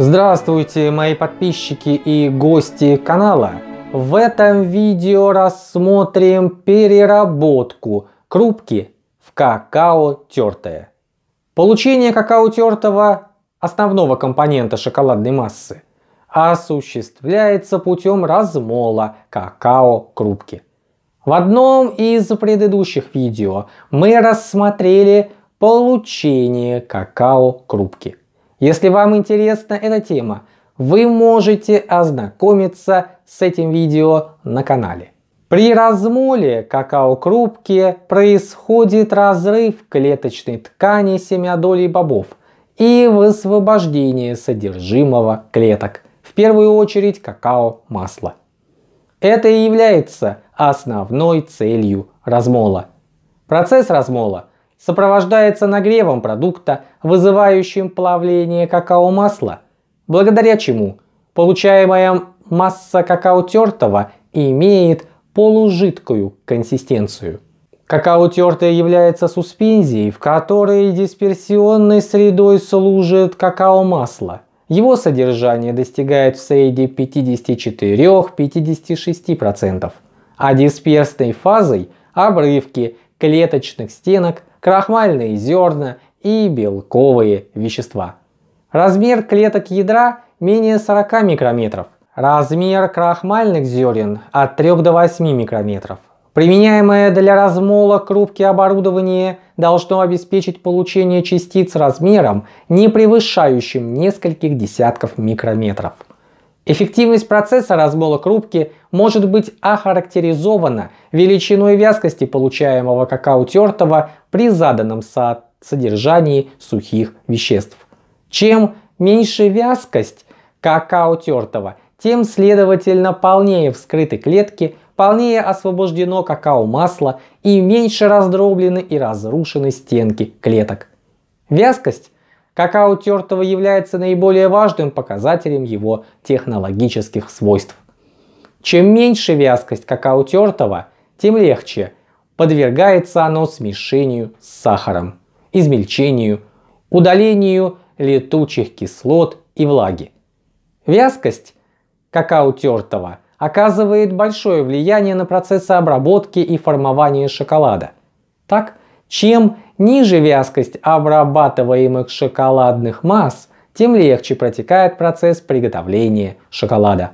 Здравствуйте, мои подписчики и гости канала! В этом видео рассмотрим переработку крупки в какао тертое. Получение какао тертого, основного компонента шоколадной массы, осуществляется путем размола какао крупки. В одном из предыдущих видео мы рассмотрели получение какао крупки. Если вам интересна эта тема, вы можете ознакомиться с этим видео на канале. При размоле какао-крупки происходит разрыв клеточной ткани семядолей бобов и высвобождение содержимого клеток, в первую очередь какао-масла. Это и является основной целью размола. Процесс размола сопровождается нагревом продукта, вызывающим плавление какао-масла, благодаря чему получаемая масса какао тертого имеет полужидкую консистенцию. Какао тертое является суспензией, в которой дисперсионной средой служит какао-масло. Его содержание достигает в среде 54-56%, а дисперсной фазой – обрывки клеточных стенок крахмальные зерна и белковые вещества. Размер клеток ядра менее 40 микрометров. Размер крахмальных зерен от 3 до 8 микрометров. Применяемое для размола крупки оборудование должно обеспечить получение частиц размером, не превышающим нескольких десятков микрометров. Эффективность процесса размола крупки может быть охарактеризована величиной вязкости получаемого какао тертого при заданном со содержании сухих веществ. Чем меньше вязкость какао тертого, тем следовательно полнее вскрыты клетки, полнее освобождено какао-масло и меньше раздроблены и разрушены стенки клеток. Вязкость Какао тертого является наиболее важным показателем его технологических свойств. Чем меньше вязкость какао тертого, тем легче подвергается оно смешению с сахаром, измельчению, удалению летучих кислот и влаги. Вязкость какао тертого оказывает большое влияние на процессы обработки и формования шоколада. Так, чем ниже вязкость обрабатываемых шоколадных масс, тем легче протекает процесс приготовления шоколада.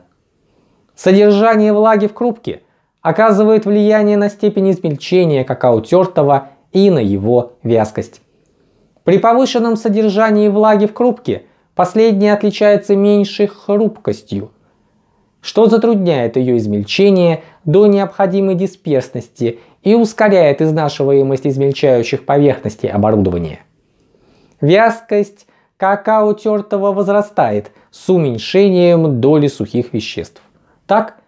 Содержание влаги в крупке оказывает влияние на степень измельчения какао тертого и на его вязкость. При повышенном содержании влаги в крупке последняя отличается меньшей хрупкостью, что затрудняет ее измельчение до необходимой дисперсности и ускоряет изнашиваемость измельчающих поверхностей оборудования. Вязкость какао тертого возрастает с уменьшением доли сухих веществ. Так,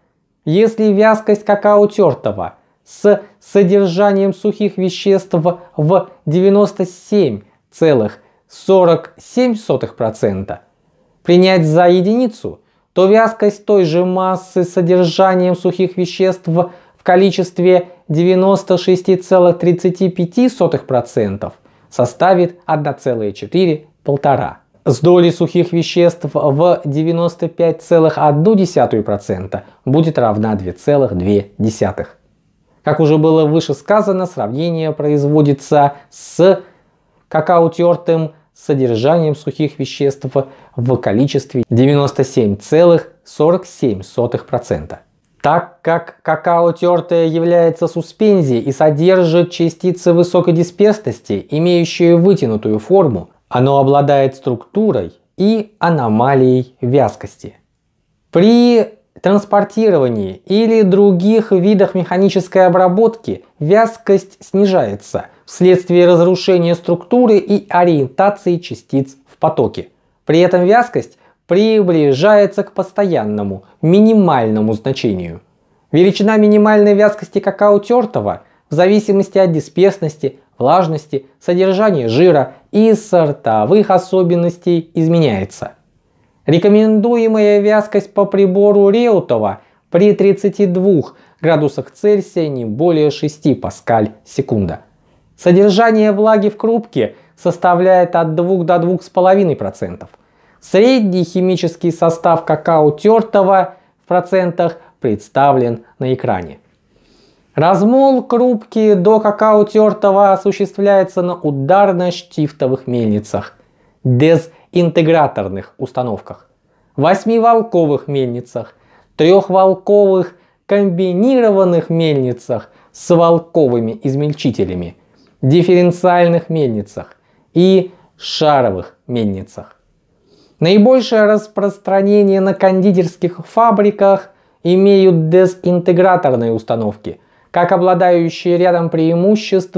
если вязкость какао тертого с содержанием сухих веществ в 97,47% принять за единицу, то вязкость той же массы с содержанием сухих веществ в количестве 96,35% составит 1,4-1,5. С долей сухих веществ в 95,1% будет равна 2,2. Как уже было выше сказано, сравнение производится с какао тертым содержанием сухих веществ в количестве 97,47%. Так как какао тертое является суспензией и содержит частицы высокой дисперсности, имеющие вытянутую форму, оно обладает структурой и аномалией вязкости. При транспортировании или других видах механической обработки вязкость снижается вследствие разрушения структуры и ориентации частиц в потоке. При этом вязкость приближается к постоянному, минимальному значению. Величина минимальной вязкости какао тертого в зависимости от дисперсности, влажности, содержания жира и сортовых особенностей изменяется. Рекомендуемая вязкость по прибору Реутова при 32 градусах Цельсия не более 6 паскаль секунда. Содержание влаги в крупке составляет от 2 до 2,5%. Средний химический состав какао тертого в процентах представлен на экране. Размол крупки до какао тертого осуществляется на ударно-штифтовых мельницах, дезинтеграторных установках, восьмиволковых мельницах, трехволковых комбинированных мельницах с волковыми измельчителями, дифференциальных мельницах и шаровых мельницах. Наибольшее распространение на кондитерских фабриках имеют дезинтеграторные установки, как обладающие рядом преимуществ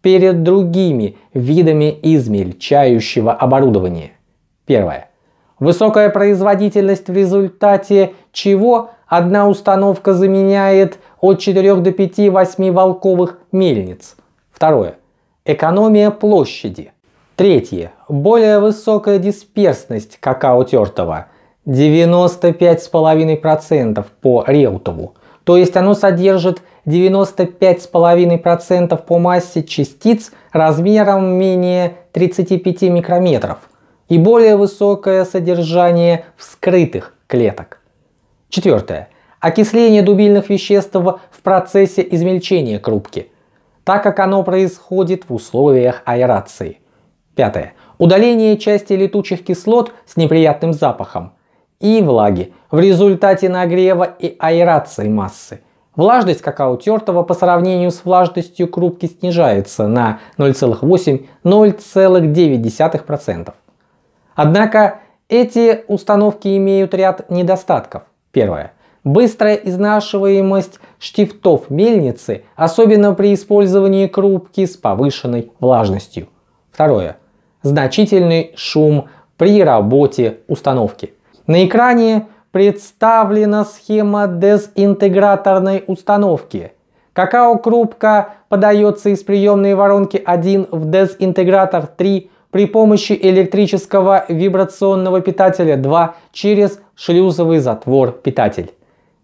перед другими видами измельчающего оборудования. Первое. Высокая производительность в результате чего одна установка заменяет от 4 до 5-8 волковых мельниц. Второе. Экономия площади. Третье. Более высокая дисперсность какао тертого. 95,5% по Реутову. То есть оно содержит 95,5% по массе частиц размером менее 35 микрометров и более высокое содержание вскрытых клеток. Четвертое. Окисление дубильных веществ в процессе измельчения крупки, так как оно происходит в условиях аэрации. Пятое. Удаление части летучих кислот с неприятным запахом и влаги в результате нагрева и аэрации массы. Влажность какао тертого по сравнению с влажностью крупки снижается на 0,8-0,9%. Однако эти установки имеют ряд недостатков. Первое. Быстрая изнашиваемость штифтов мельницы, особенно при использовании крупки с повышенной влажностью. Второе значительный шум при работе установки. На экране представлена схема дезинтеграторной установки. Какао-крупка подается из приемной воронки 1 в дезинтегратор 3 при помощи электрического вибрационного питателя 2 через шлюзовый затвор-питатель.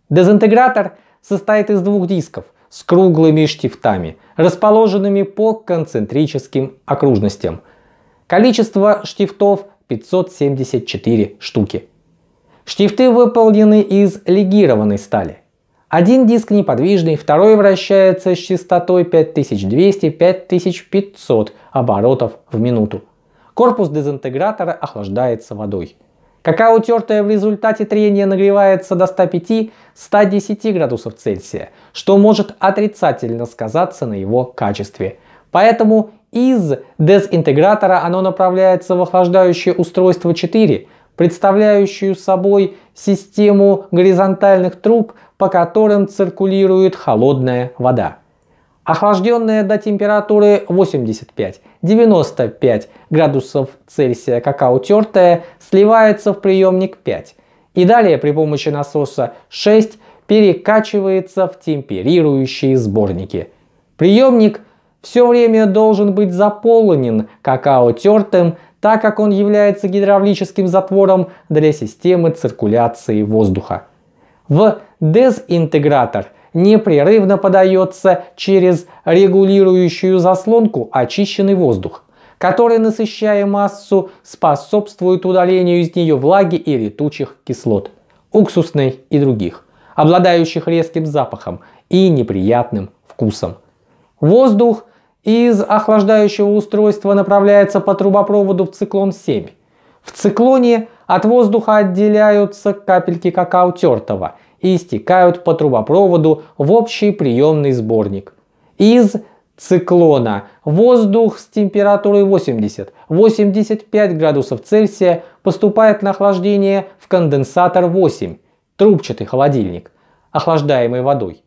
Дезинтегратор состоит из двух дисков с круглыми штифтами, расположенными по концентрическим окружностям – Количество штифтов 574 штуки. Штифты выполнены из легированной стали. Один диск неподвижный, второй вращается с частотой 5200-5500 оборотов в минуту. Корпус дезинтегратора охлаждается водой. Какао, тертое в результате трения, нагревается до 105-110 градусов Цельсия, что может отрицательно сказаться на его качестве. Поэтому из дезинтегратора оно направляется в охлаждающее устройство 4, представляющую собой систему горизонтальных труб, по которым циркулирует холодная вода. Охлажденная до температуры 85-95 градусов Цельсия какао тертая сливается в приемник 5 и далее при помощи насоса 6 перекачивается в темперирующие сборники. Приемник – все время должен быть заполнен какао тертым, так как он является гидравлическим затвором для системы циркуляции воздуха. В дезинтегратор непрерывно подается через регулирующую заслонку очищенный воздух, который, насыщая массу, способствует удалению из нее влаги и летучих кислот, уксусной и других, обладающих резким запахом и неприятным вкусом. Воздух из охлаждающего устройства направляется по трубопроводу в циклон 7. В циклоне от воздуха отделяются капельки какао тертого и стекают по трубопроводу в общий приемный сборник. Из циклона воздух с температурой 80-85 градусов Цельсия поступает на охлаждение в конденсатор 8, трубчатый холодильник, охлаждаемый водой.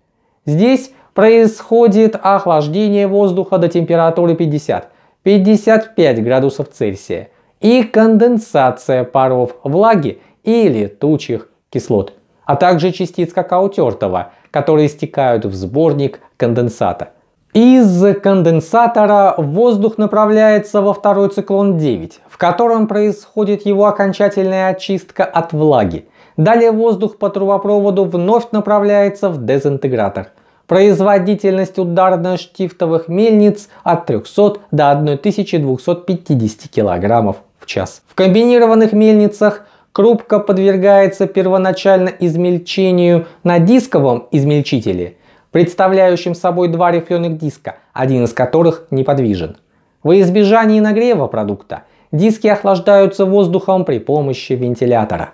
Здесь происходит охлаждение воздуха до температуры 50-55 градусов Цельсия и конденсация паров влаги и летучих кислот, а также частиц какао тертого, которые стекают в сборник конденсата. Из конденсатора воздух направляется во второй циклон 9, в котором происходит его окончательная очистка от влаги. Далее воздух по трубопроводу вновь направляется в дезинтегратор – Производительность ударно-штифтовых мельниц от 300 до 1250 кг в час. В комбинированных мельницах крупка подвергается первоначально измельчению на дисковом измельчителе, представляющем собой два рифленых диска, один из которых неподвижен. Во избежании нагрева продукта диски охлаждаются воздухом при помощи вентилятора.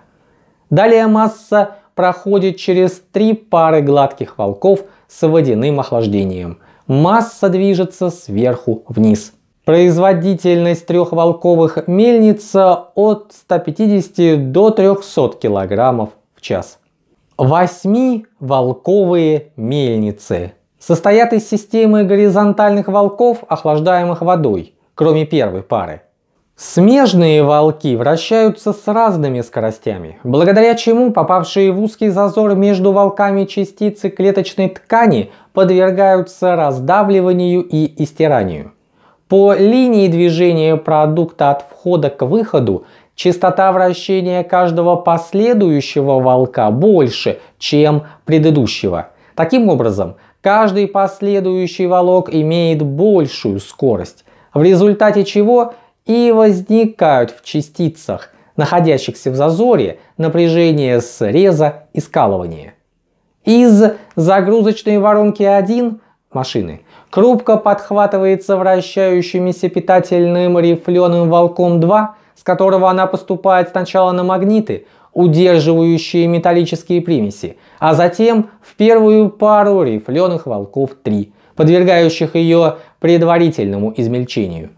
Далее масса проходит через три пары гладких волков – с водяным охлаждением. Масса движется сверху вниз. Производительность трехволковых мельниц от 150 до 300 кг в час. Восьмиволковые мельницы состоят из системы горизонтальных волков, охлаждаемых водой, кроме первой пары. Смежные волки вращаются с разными скоростями, благодаря чему попавшие в узкий зазор между волками частицы клеточной ткани подвергаются раздавливанию и истиранию. По линии движения продукта от входа к выходу частота вращения каждого последующего волка больше, чем предыдущего. Таким образом, каждый последующий волок имеет большую скорость, в результате чего – и возникают в частицах, находящихся в зазоре, напряжение среза и скалывания. Из загрузочной воронки 1 машины крупка подхватывается вращающимися питательным рифленым волком 2, с которого она поступает сначала на магниты, удерживающие металлические примеси, а затем в первую пару рифленых волков 3, подвергающих ее предварительному измельчению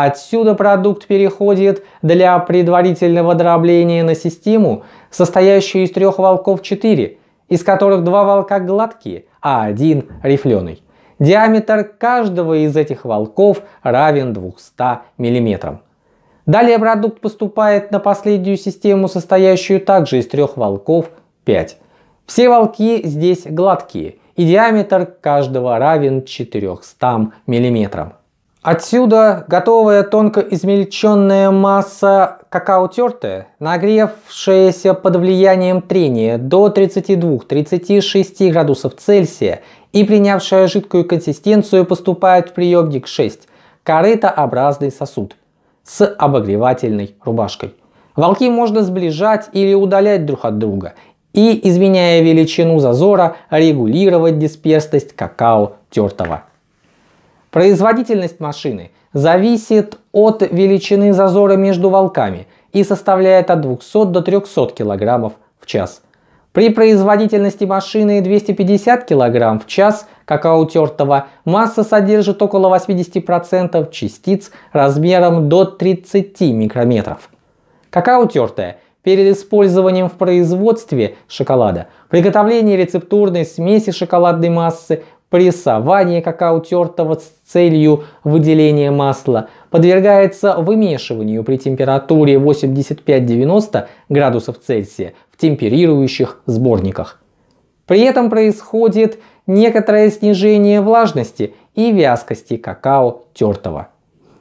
отсюда продукт переходит для предварительного дробления на систему, состоящую из трех волков 4, из которых два волка гладкие, а один рифленый. Диаметр каждого из этих волков равен 200 мм. Далее продукт поступает на последнюю систему, состоящую также из трех волков 5. Все волки здесь гладкие, и диаметр каждого равен 400 миллиметрам. Отсюда готовая тонко измельченная масса какао тертая, нагревшаяся под влиянием трения до 32-36 градусов Цельсия и принявшая жидкую консистенцию поступает в приемник 6, корытообразный сосуд с обогревательной рубашкой. Волки можно сближать или удалять друг от друга и, изменяя величину зазора, регулировать дисперсность какао тертого. Производительность машины зависит от величины зазора между волками и составляет от 200 до 300 кг в час. При производительности машины 250 кг в час какао тертого масса содержит около 80% частиц размером до 30 микрометров. Какао тертое перед использованием в производстве шоколада, приготовлении рецептурной смеси шоколадной массы прессование какао тертого с целью выделения масла, подвергается вымешиванию при температуре 85-90 градусов Цельсия в темперирующих сборниках. При этом происходит некоторое снижение влажности и вязкости какао тертого.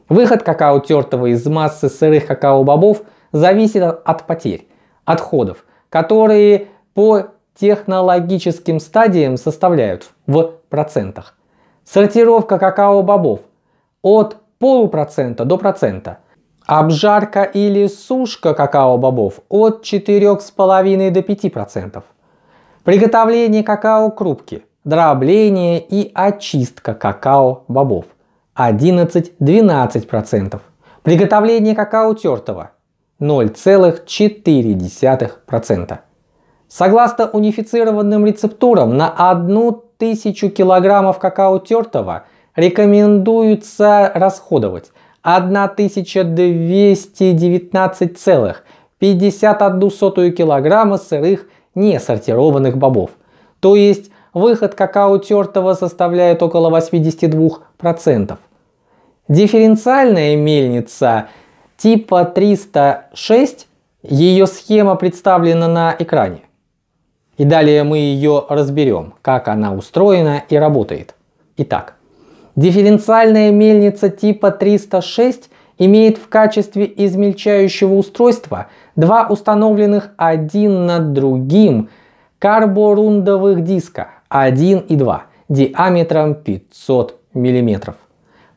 Выход какао тертого из массы сырых какао-бобов зависит от потерь, отходов, которые по технологическим стадиям составляют в процентах. Сортировка какао-бобов от полупроцента до процента. Обжарка или сушка какао-бобов от 4,5 до 5%. Приготовление какао-крупки, дробление и очистка какао-бобов 11-12%. Приготовление какао тертого 0,4%. Согласно унифицированным рецептурам, на одну 1000 килограммов какао тертого рекомендуется расходовать 1219,51 килограмма сырых несортированных бобов. То есть выход какао тертого составляет около 82%. Дифференциальная мельница типа 306, ее схема представлена на экране и далее мы ее разберем, как она устроена и работает. Итак, дифференциальная мельница типа 306 имеет в качестве измельчающего устройства два установленных один над другим карборундовых диска 1 и 2 диаметром 500 мм.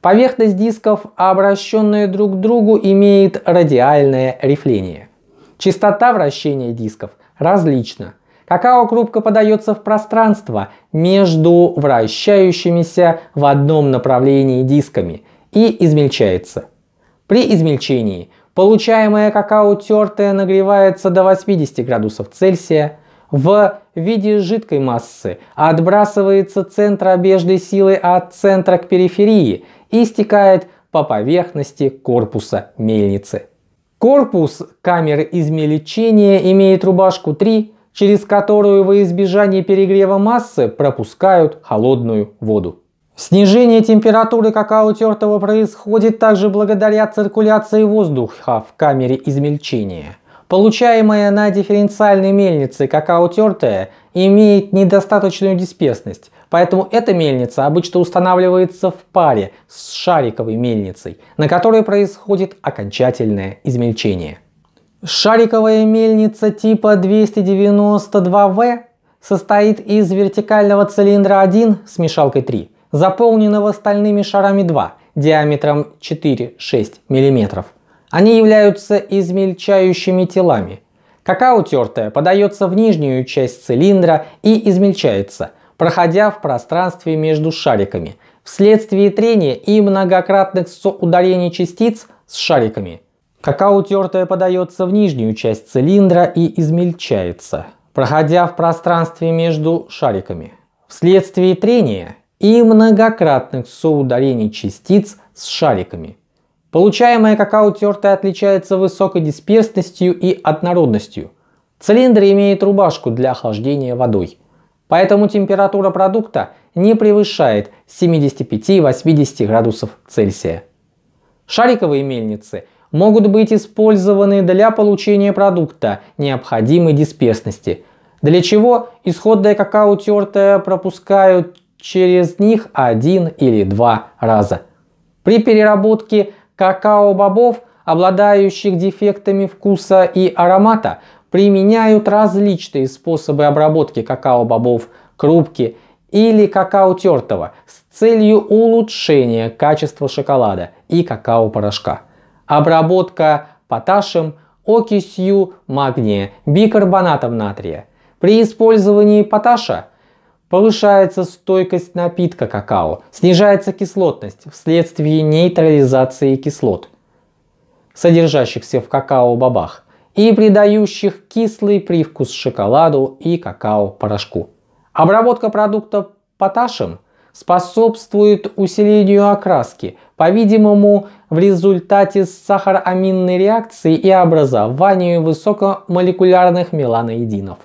Поверхность дисков, обращенная друг к другу, имеет радиальное рифление. Частота вращения дисков различна – Какао-крупка подается в пространство между вращающимися в одном направлении дисками и измельчается. При измельчении получаемое какао тертое нагревается до 80 градусов Цельсия, в виде жидкой массы отбрасывается центр обежной силы от центра к периферии и стекает по поверхности корпуса мельницы. Корпус камеры измельчения имеет рубашку 3 через которую во избежание перегрева массы пропускают холодную воду. Снижение температуры какао тертого происходит также благодаря циркуляции воздуха в камере измельчения. Получаемая на дифференциальной мельнице какао тертая имеет недостаточную дисперсность, поэтому эта мельница обычно устанавливается в паре с шариковой мельницей, на которой происходит окончательное измельчение. Шариковая мельница типа 292В состоит из вертикального цилиндра 1 с мешалкой 3, заполненного стальными шарами 2 диаметром 4-6 мм. Они являются измельчающими телами. Какао тертое подается в нижнюю часть цилиндра и измельчается, проходя в пространстве между шариками, вследствие трения и многократных соударений частиц с шариками – Какао тертое подается в нижнюю часть цилиндра и измельчается, проходя в пространстве между шариками. Вследствие трения и многократных соударений частиц с шариками. Получаемое какао тертое отличается высокой дисперсностью и однородностью. Цилиндр имеет рубашку для охлаждения водой. Поэтому температура продукта не превышает 75-80 градусов Цельсия. Шариковые мельницы – могут быть использованы для получения продукта необходимой дисперсности, для чего исходное какао тертое пропускают через них один или два раза. При переработке какао-бобов, обладающих дефектами вкуса и аромата, применяют различные способы обработки какао-бобов, крупки или какао тертого с целью улучшения качества шоколада и какао-порошка обработка поташем, окисью магния, бикарбонатом натрия. При использовании поташа повышается стойкость напитка какао, снижается кислотность вследствие нейтрализации кислот, содержащихся в какао-бобах, и придающих кислый привкус шоколаду и какао-порошку. Обработка продукта поташем способствует усилению окраски – по-видимому, в результате сахароаминной реакции и образованию высокомолекулярных меланоидинов.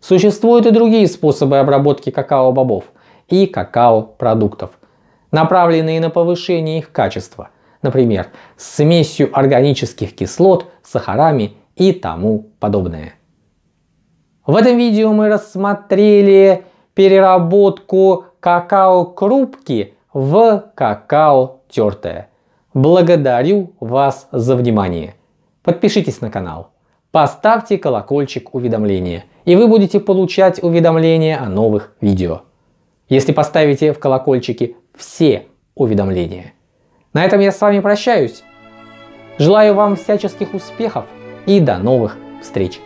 Существуют и другие способы обработки какао-бобов и какао-продуктов, направленные на повышение их качества, например, смесью органических кислот, сахарами и тому подобное. В этом видео мы рассмотрели переработку какао-крупки – в какао тертое. Благодарю вас за внимание. Подпишитесь на канал, поставьте колокольчик уведомления, и вы будете получать уведомления о новых видео. Если поставите в колокольчике все уведомления. На этом я с вами прощаюсь. Желаю вам всяческих успехов и до новых встреч!